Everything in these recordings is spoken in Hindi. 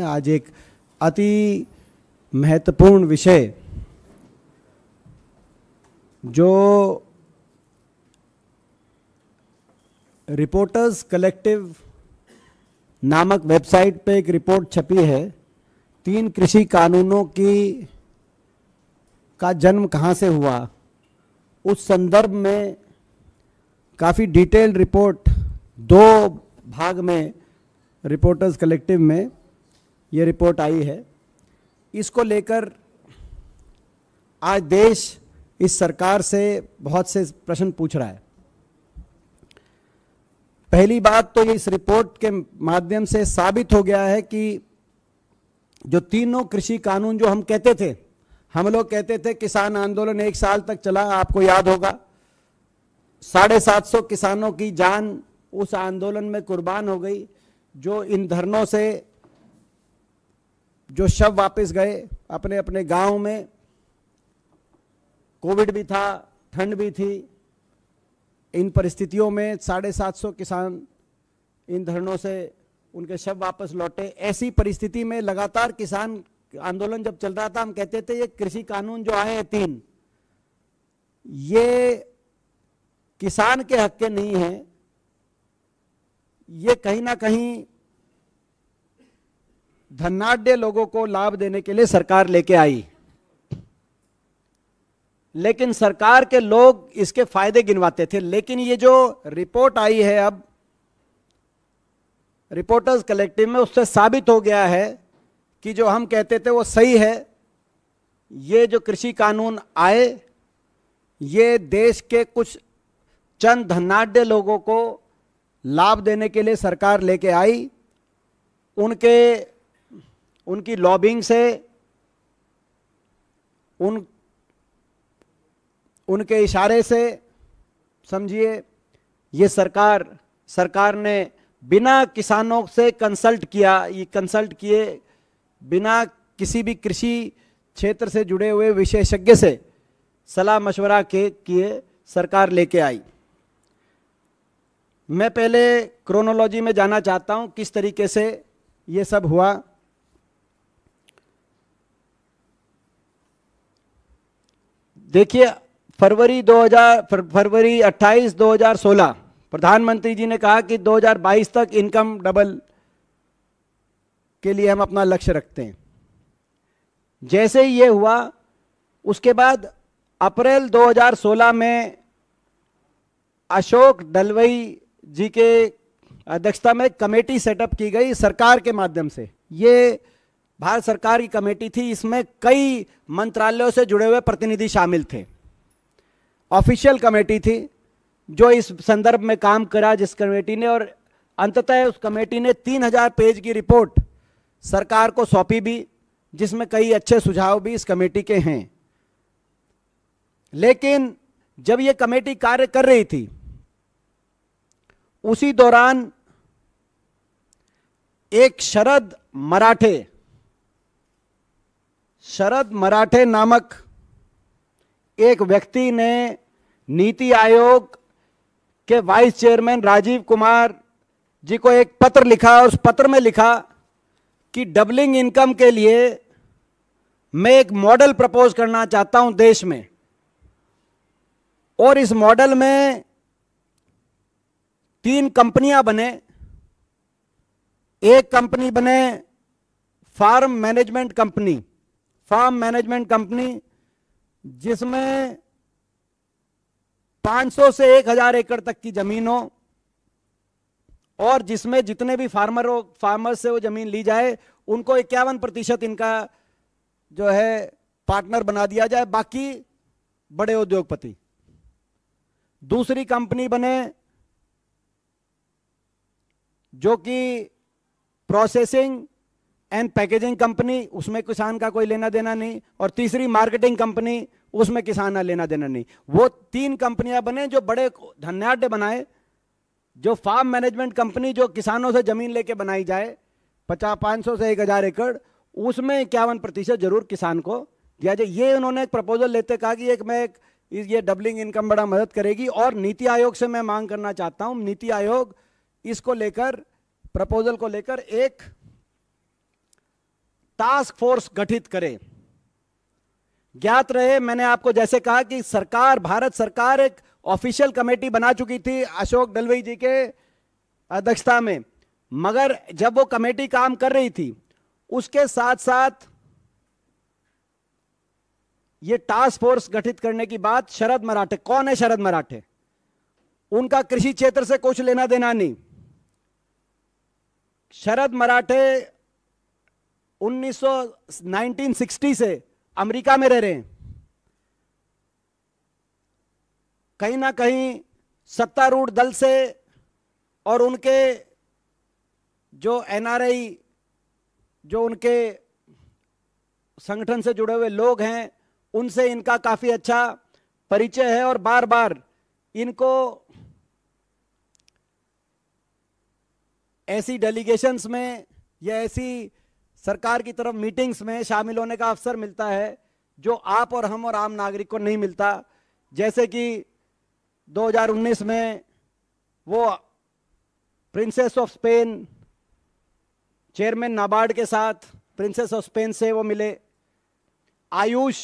आज एक अति महत्वपूर्ण विषय जो रिपोर्टर्स कलेक्टिव नामक वेबसाइट पे एक रिपोर्ट छपी है तीन कृषि कानूनों की का जन्म कहाँ से हुआ उस संदर्भ में काफ़ी डिटेल्ड रिपोर्ट दो भाग में रिपोर्टर्स कलेक्टिव में ये रिपोर्ट आई है इसको लेकर आज देश इस सरकार से बहुत से प्रश्न पूछ रहा है पहली बात तो इस रिपोर्ट के माध्यम से साबित हो गया है कि जो तीनों कृषि कानून जो हम कहते थे हम लोग कहते थे किसान आंदोलन एक साल तक चला आपको याद होगा साढ़े सात सौ किसानों की जान उस आंदोलन में कुर्बान हो गई जो इन धरनों से जो शव वापस गए अपने अपने गांव में कोविड भी था ठंड भी थी इन परिस्थितियों में साढ़े सात सौ किसान इन धरनों से उनके शव वापस लौटे ऐसी परिस्थिति में लगातार किसान आंदोलन जब चल रहा था हम कहते थे ये कृषि कानून जो आए हैं तीन ये किसान के हक के नहीं है ये कहीं ना कहीं धनाढ़ लोगों को लाभ देने के लिए सरकार लेके आई लेकिन सरकार के लोग इसके फायदे गिनवाते थे लेकिन ये जो रिपोर्ट आई है अब रिपोर्टर्स कलेक्टिव में उससे साबित हो गया है कि जो हम कहते थे वो सही है ये जो कृषि कानून आए ये देश के कुछ चंद धनाढ़ लोगों को लाभ देने के लिए सरकार लेके आई उनके उनकी लॉबिंग से उन उनके इशारे से समझिए ये सरकार सरकार ने बिना किसानों से कंसल्ट किया ये कंसल्ट किए बिना किसी भी कृषि क्षेत्र से जुड़े हुए विशेषज्ञ से सलाह मशवरा के किए सरकार लेके आई मैं पहले क्रोनोलॉजी में जाना चाहता हूँ किस तरीके से ये सब हुआ देखिए फरवरी 2000 फरवरी 28 2016 प्रधानमंत्री जी ने कहा कि 2022 तक इनकम डबल के लिए हम अपना लक्ष्य रखते हैं जैसे ही ये हुआ उसके बाद अप्रैल 2016 में अशोक डलवई जी के अध्यक्षता में कमेटी सेटअप की गई सरकार के माध्यम से ये भारत सरकार की कमेटी थी इसमें कई मंत्रालयों से जुड़े हुए प्रतिनिधि शामिल थे ऑफिशियल कमेटी थी जो इस संदर्भ में काम करा जिस कमेटी ने और अंततः उस कमेटी ने 3000 पेज की रिपोर्ट सरकार को सौंपी भी जिसमें कई अच्छे सुझाव भी इस कमेटी के हैं लेकिन जब ये कमेटी कार्य कर रही थी उसी दौरान एक शरद मराठे शरद मराठे नामक एक व्यक्ति ने नीति आयोग के वाइस चेयरमैन राजीव कुमार जी को एक पत्र लिखा और उस पत्र में लिखा कि डबलिंग इनकम के लिए मैं एक मॉडल प्रपोज करना चाहता हूं देश में और इस मॉडल में तीन कंपनियां बने एक कंपनी बने farm management company farm management company जिसमें 500 से 1000 एकड़ तक की जमीन हो और जिसमें जितने भी फार्मर हो फार्मर से वो जमीन ली जाए उनको इक्यावन प्रतिशत इनका जो है पार्टनर बना दिया जाए बाकी बड़े उद्योगपति दूसरी कंपनी बने जो कि प्रोसेसिंग एंड पैकेजिंग कंपनी उसमें किसान का कोई लेना देना नहीं और तीसरी मार्केटिंग कंपनी उसमें किसान का लेना देना नहीं वो तीन कंपनियां बने जो बड़े धन्याढ़ बनाए जो फार्म मैनेजमेंट कंपनी जो किसानों से जमीन लेके बनाई जाए पचास पाँच सौ से एक हज़ार एकड़ उसमें इक्यावन प्रतिशत जरूर किसान को दिया जाए ये उन्होंने एक प्रपोजल लेते कहा कि एक मैं एक ये डबलिंग इनकम बड़ा मदद करेगी और नीति आयोग से मैं मांग करना चाहता हूँ नीति आयोग इसको लेकर प्रपोजल को लेकर एक टास्क फोर्स गठित करे ज्ञात रहे मैंने आपको जैसे कहा कि सरकार भारत सरकार एक ऑफिशियल कमेटी बना चुकी थी अशोक डलवई जी के अध्यक्षता में मगर जब वो कमेटी काम कर रही थी उसके साथ साथ ये टास्क फोर्स गठित करने की बात शरद मराठे कौन है शरद मराठे उनका कृषि क्षेत्र से कुछ लेना देना नहीं शरद मराठे उन्नीस 1960 से अमेरिका में रह रहे हैं कहीं ना कहीं सत्तारूढ़ दल से और उनके जो एनआरआई जो उनके संगठन से जुड़े हुए लोग हैं उनसे इनका काफ़ी अच्छा परिचय है और बार बार इनको ऐसी डेलीगेशंस में या ऐसी सरकार की तरफ मीटिंग्स में शामिल होने का अवसर मिलता है जो आप और हम और आम नागरिक को नहीं मिलता जैसे कि 2019 में वो princess of Spain chairman NABARD के साथ प्रिंसेस ऑफ स्पेन से वो मिले आयुष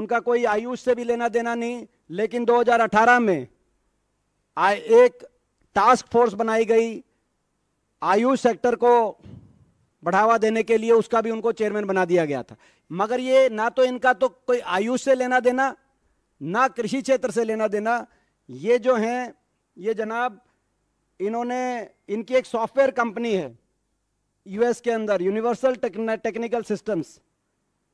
उनका कोई आयुष से भी लेना देना नहीं लेकिन 2018 में एक टास्क फोर्स बनाई गई आयुष सेक्टर को बढ़ावा देने के लिए उसका भी उनको चेयरमैन बना दिया गया था मगर ये ना तो इनका तो कोई आयुष से लेना देना ना कृषि क्षेत्र से लेना देना ये जो हैं ये जनाब इन्होंने इनकी एक सॉफ्टवेयर कंपनी है यूएस के अंदर यूनिवर्सल टेक्निकल सिस्टम्स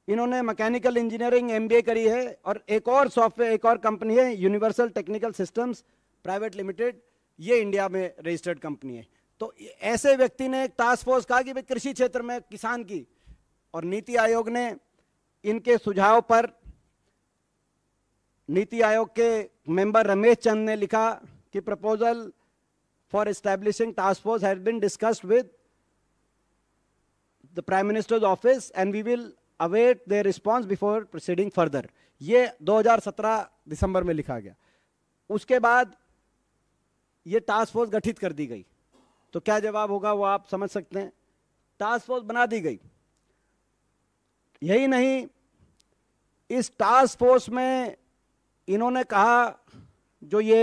इन्होंने मैकेनिकल इंजीनियरिंग एमबीए करी है और एक और सॉफ्टवेयर एक और कंपनी है universal technical systems private limited ये इंडिया में रजिस्टर्ड कंपनी है तो ऐसे व्यक्ति ने एक टास्क फोर्स कहा कि भाई कृषि क्षेत्र में किसान की और नीति आयोग ने इनके सुझाव पर नीति आयोग के मेंबर रमेश चंद ने लिखा कि proposal for establishing task force has been discussed with the prime minister's office and we will await their response before proceeding further ये 2017 दिसंबर में लिखा गया उसके बाद ये टास्क फोर्स गठित कर दी गई तो क्या जवाब होगा वो आप समझ सकते हैं टास्क फोर्स बना दी गई यही नहीं इस टास्क फोर्स में इन्होंने कहा जो ये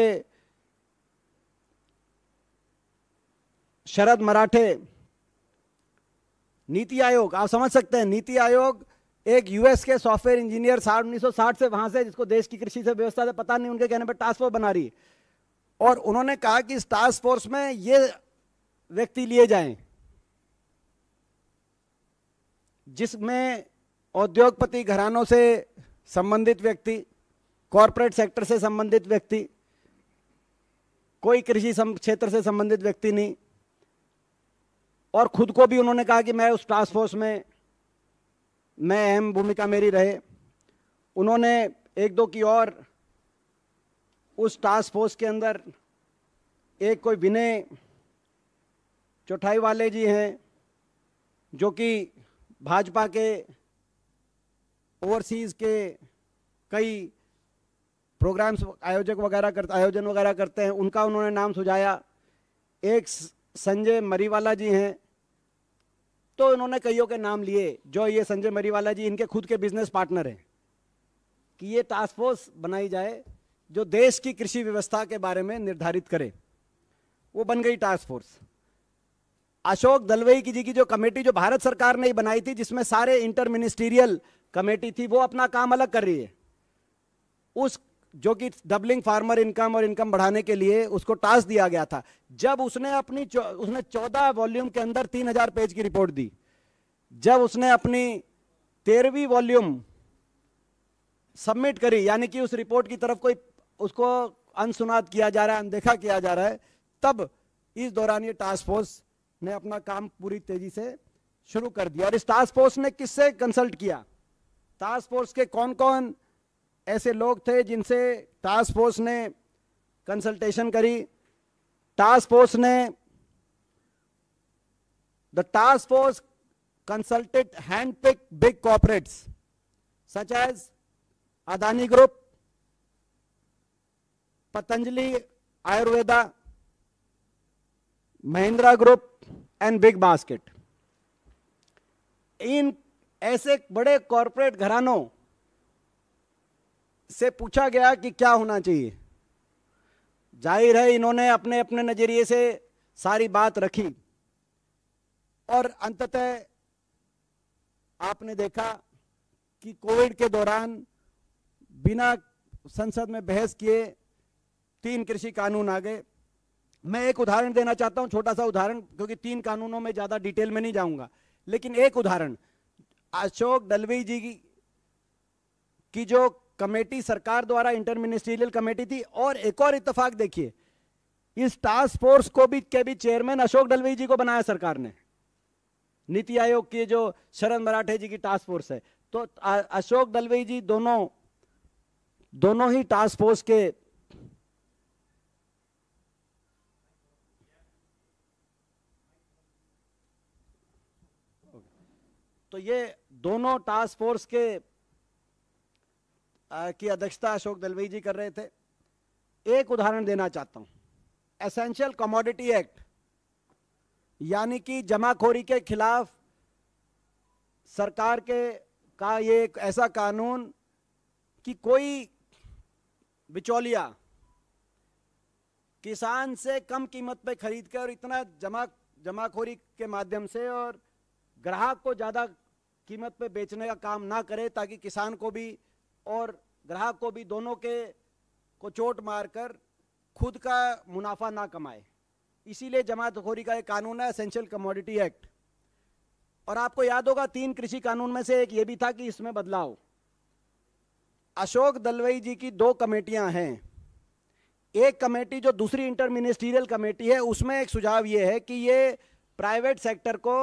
शरद मराठे नीति आयोग आप समझ सकते हैं नीति आयोग एक यूएस के सॉफ्टवेयर इंजीनियर साल 1960 से वहां से जिसको देश की कृषि से व्यवस्था से पता नहीं उनके कहने पर टास्क फोर्स बना रही है और उन्होंने कहा कि इस टास्क फोर्स में ये व्यक्ति लिए जाएं जिसमें औद्योगपति घरानों से संबंधित व्यक्ति कॉरपोरेट सेक्टर से संबंधित व्यक्ति कोई कृषि क्षेत्र से संबंधित व्यक्ति नहीं और खुद को भी उन्होंने कहा कि मैं उस टास्क फोर्स में मैं अहम भूमिका मेरी रहे उन्होंने एक दो की और उस टास्क फोर्स के अंदर एक कोई विनय चौठाई वाले जी हैं जो कि भाजपा के ओवरसीज़ के कई प्रोग्राम्स आयोजक वगैरह कर आयोजन वगैरह करते हैं उनका उन्होंने नाम सुझाया एक संजय मरीवाला जी हैं तो इन्होंने कईयों के नाम लिए जो ये संजय मरीवाला जी इनके खुद के बिजनेस पार्टनर हैं कि ये टास्क फोर्स बनाई जाए जो देश की कृषि व्यवस्था के बारे में निर्धारित करे वो बन गई टास्क फोर्स अशोक दलवई की जी की जो कमेटी जो भारत सरकार ने बनाई थी जिसमें सारे इंटर मिनिस्टीरियल कमेटी थी वो अपना काम अलग कर रही है उस जो कि डबलिंग फार्मर इनकम और इनकम बढ़ाने के लिए उसको टास्क दिया गया था जब उसने अपनी उसने चौदह वॉल्यूम के अंदर तीन हजार पेज की रिपोर्ट दी जब उसने अपनी तेरहवीं वॉल्यूम सबमिट करी यानी कि उस रिपोर्ट की तरफ कोई उसको अनसुनाद किया जा रहा है अनदेखा किया जा रहा है तब इस दौरान ये टास्क फोर्स ने अपना काम पूरी तेजी से शुरू कर दिया और इस टास्क फोर्स ने किससे कंसल्ट किया टास्क फोर्स के कौन कौन ऐसे लोग थे जिनसे टास्क फोर्स ने कंसल्टेशन करी टास्क फोर्स ने the task force hand pick big corporates such as Adani group Patanjali Ayurveda Mahindra group and Big Basket इन ऐसे बड़े कॉरपोरेट घरानों से पूछा गया कि क्या होना चाहिए जाहिर है इन्होंने अपने अपने नज़रिए से सारी बात रखी और अंततः आपने देखा कि कोविड के दौरान बिना संसद में बहस किए तीन कृषि कानून आ गए मैं एक उदाहरण देना चाहता हूं छोटा सा उदाहरण क्योंकि तीन कानूनों में ज़्यादा डिटेल में नहीं जाऊंगा लेकिन एक उदाहरण अशोक डलवी जी की, की जो कमेटी सरकार द्वारा इंटर मिनिस्ट्रियल कमेटी थी और एक और इतफाक देखिए इस टास्क फोर्स को भी के भी चेयरमैन अशोक डलवी जी को बनाया सरकार ने नीति आयोग की जो शरण मराठे जी की टास्क फोर्स है तो अशोक डलवी जी दोनों दोनों ही टास्क फोर्स के तो ये दोनों टास्क फोर्स के आ, की अध्यक्षता अशोक दलवी जी कर रहे थे एक उदाहरण देना चाहता हूं एसेंशियल कमोडिटी एक्ट यानी कि जमाखोरी के खिलाफ सरकार के का ये एक ऐसा कानून कि कोई बिचौलिया किसान से कम कीमत पे खरीद कर और इतना जमा जमाखोरी के माध्यम से और ग्राहक को ज़्यादा कीमत पे बेचने का काम ना करे ताकि किसान को भी और ग्राहक को भी दोनों के को चोट मारकर खुद का मुनाफा ना कमाए इसीलिए जमातखोरी का एक कानून है असेंशियल कमोडिटी एक्ट और आपको याद होगा तीन कृषि कानून में से एक ये भी था कि इसमें बदलाव अशोक दलवई जी की दो कमेटियां हैं एक कमेटी जो दूसरी इंटर मिनिस्ट्रियल कमेटी है उसमें एक सुझाव ये है कि ये प्राइवेट सेक्टर को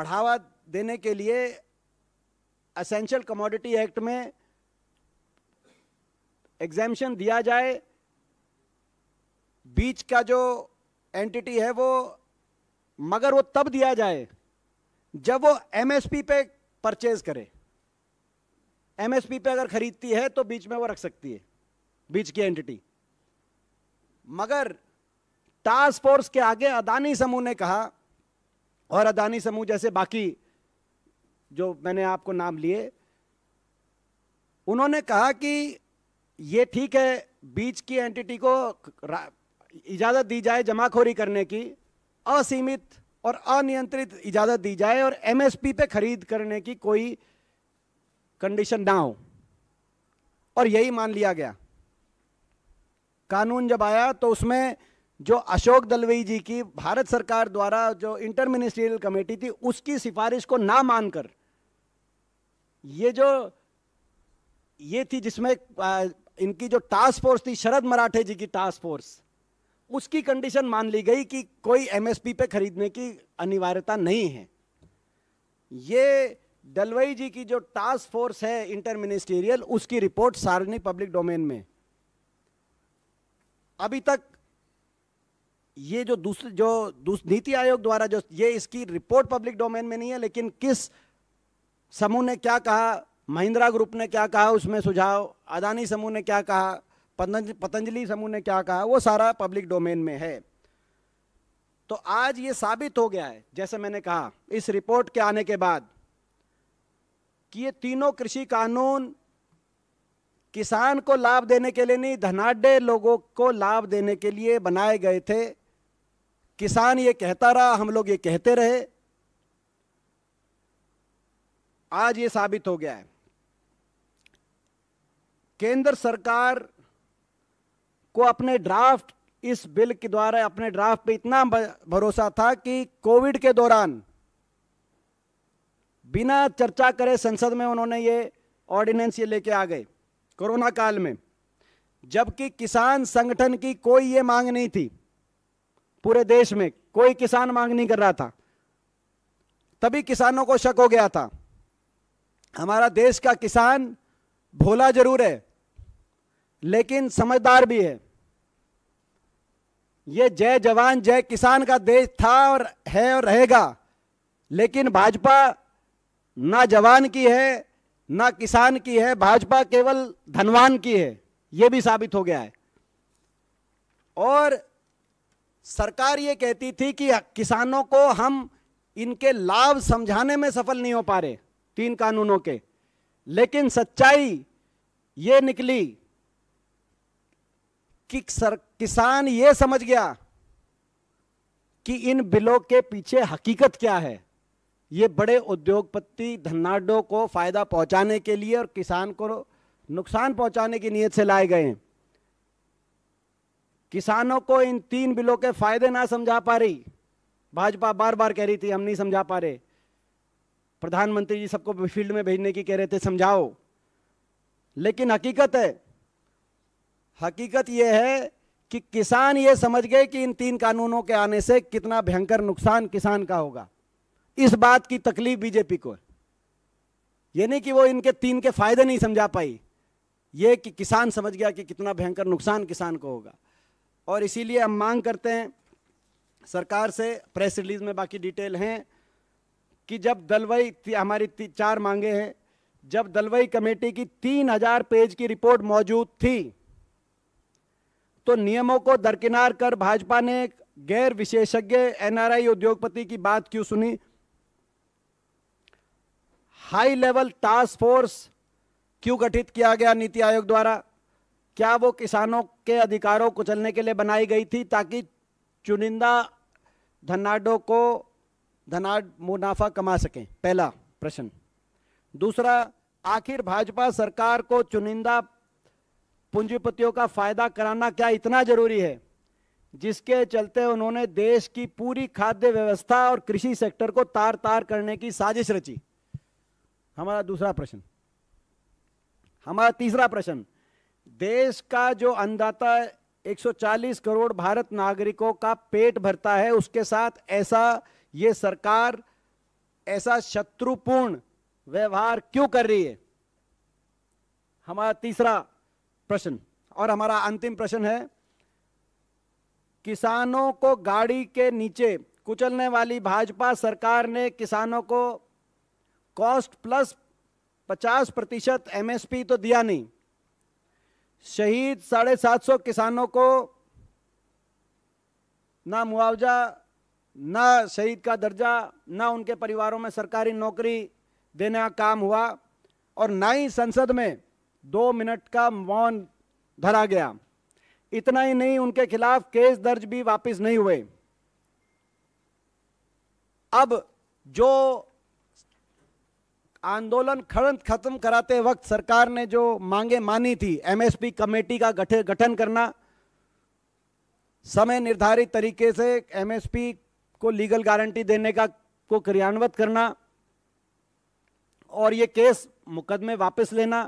बढ़ावा देने के लिए असेंशियल कमोडिटी एक्ट में एग्जामेशन दिया जाए बीच का जो एंटिटी है वो मगर वो तब दिया जाए जब वो एमएसपी पे परचेज करे एमएसपी पे अगर खरीदती है तो बीच में वो रख सकती है बीच की एंटिटी मगर टास्क फोर्स के आगे अदानी समूह ने कहा और अदानी समूह जैसे बाकी जो मैंने आपको नाम लिए उन्होंने कहा कि ये ठीक है बीच की एंटिटी को इजाज़त दी जाए जमाखोरी करने की असीमित और अनियंत्रित इजाज़त दी जाए और एमएसपी पे खरीद करने की कोई कंडीशन ना हो और यही मान लिया गया कानून जब आया तो उसमें जो अशोक दलवई जी की भारत सरकार द्वारा जो इंटर मिनिस्ट्रियल कमेटी थी उसकी सिफारिश को ना मानकर ये जो ये थी जिसमें इनकी जो टास्क फोर्स थी शरद मराठे जी की टास्क फोर्स उसकी कंडीशन मान ली गई कि कोई एमएसपी पे खरीदने की अनिवार्यता नहीं है ये डलवई जी की जो टास्क फोर्स है इंटर मिनिस्टीरियल उसकी रिपोर्ट सार्वजनिक पब्लिक डोमेन में अभी तक ये जो दूसरे जो नीति आयोग द्वारा जो ये इसकी रिपोर्ट पब्लिक डोमेन में नहीं है लेकिन किस समूह ने क्या कहा महिंद्रा ग्रुप ने क्या कहा उसमें सुझाव अदानी समूह ने क्या कहा पतंजलि समूह ने क्या कहा वो सारा पब्लिक डोमेन में है तो आज ये साबित हो गया है जैसे मैंने कहा इस रिपोर्ट के आने के बाद कि ये तीनों कृषि कानून किसान को लाभ देने के लिए नहीं धनाढ़ लोगों को लाभ देने के लिए बनाए गए थे किसान ये कहता रहा हम लोग ये कहते रहे आज ये साबित हो गया है केंद्र सरकार को अपने ड्राफ्ट इस बिल के द्वारा अपने ड्राफ्ट पे इतना भरोसा था कि कोविड के दौरान बिना चर्चा करे संसद में उन्होंने ये ऑर्डिनेंस ये लेके आ गए कोरोना काल में जबकि किसान संगठन की कोई ये मांग नहीं थी पूरे देश में कोई किसान मांग नहीं कर रहा था तभी किसानों को शक हो गया था हमारा देश का किसान भोला जरूर है लेकिन समझदार भी है ये जय जवान जय किसान का देश था और है और रहेगा लेकिन भाजपा ना जवान की है ना किसान की है भाजपा केवल धनवान की है ये भी साबित हो गया है और सरकार ये कहती थी कि किसानों को हम इनके लाभ समझाने में सफल नहीं हो पा रहे तीन कानूनों के लेकिन सच्चाई ये निकली कि सर किसान ये समझ गया कि इन बिलों के पीछे हकीकत क्या है ये बड़े उद्योगपति धन्नाडो को फ़ायदा पहुंचाने के लिए और किसान को नुकसान पहुंचाने की नीयत से लाए गए हैं किसानों को इन तीन बिलों के फायदे ना समझा पा रही भाजपा बार बार कह रही थी हम नहीं समझा पा रहे प्रधानमंत्री जी सबको फील्ड में भेजने की कह रहे थे समझाओ लेकिन हकीकत है हकीकत यह है कि किसान ये समझ गए कि इन तीन कानूनों के आने से कितना भयंकर नुकसान किसान का होगा इस बात की तकलीफ बीजेपी को है यानी कि वो इनके तीन के फायदे नहीं समझा पाई ये कि किसान समझ गया कि कितना भयंकर नुकसान किसान को होगा और इसीलिए हम मांग करते हैं सरकार से प्रेस रिलीज में बाकी डिटेल हैं कि जब दलवाई हमारी चार मांगे हैं जब दलवाई कमेटी की तीन हजार पेज की रिपोर्ट मौजूद थी तो नियमों को दरकिनार कर भाजपा ने गैर विशेषज्ञ एनआरआई उद्योगपति की बात क्यों सुनी हाई लेवल टास्क फोर्स क्यों गठित किया गया नीति आयोग द्वारा क्या वो किसानों के अधिकारों को चलने के लिए बनाई गई थी ताकि चुनिंदा धनाडो को धनाढ़ मुनाफा कमा सकें पहला प्रश्न दूसरा आखिर भाजपा सरकार को चुनिंदा पूंजीपतियों का फायदा कराना क्या इतना जरूरी है जिसके चलते उन्होंने देश की पूरी खाद्य व्यवस्था और कृषि सेक्टर को तार तार करने की साजिश रची हमारा दूसरा प्रश्न हमारा तीसरा प्रश्न देश का जो अन्नदाता 140 करोड़ भारत नागरिकों का पेट भरता है उसके साथ ऐसा ये सरकार ऐसा शत्रुपूर्ण व्यवहार क्यों कर रही है हमारा तीसरा प्रश्न और हमारा अंतिम प्रश्न है किसानों को गाड़ी के नीचे कुचलने वाली भाजपा सरकार ने किसानों को कॉस्ट प्लस 50 प्रतिशत एमएसपी तो दिया नहीं शहीद साढ़े सात सौ किसानों को ना मुआवजा ना शहीद का दर्जा ना उनके परिवारों में सरकारी नौकरी देने का काम हुआ और ना ही संसद में दो मिनट का मौन धरा गया इतना ही नहीं उनके खिलाफ केस दर्ज भी वापस नहीं हुए अब जो आंदोलन खड़ खत्म कराते वक्त सरकार ने जो मांगे मानी थी एमएसपी कमेटी का गठन करना समय निर्धारित तरीके से एमएसपी को लीगल गारंटी देने का को क्रियान्वित करना और ये केस मुकदमे वापस लेना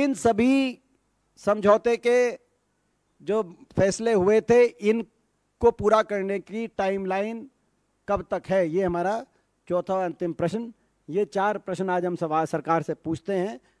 इन सभी समझौते के जो फैसले हुए थे इनको पूरा करने की टाइमलाइन कब तक है ये हमारा चौथा अंतिम प्रश्न ये चार प्रश्न आज हम सवाल सरकार से पूछते हैं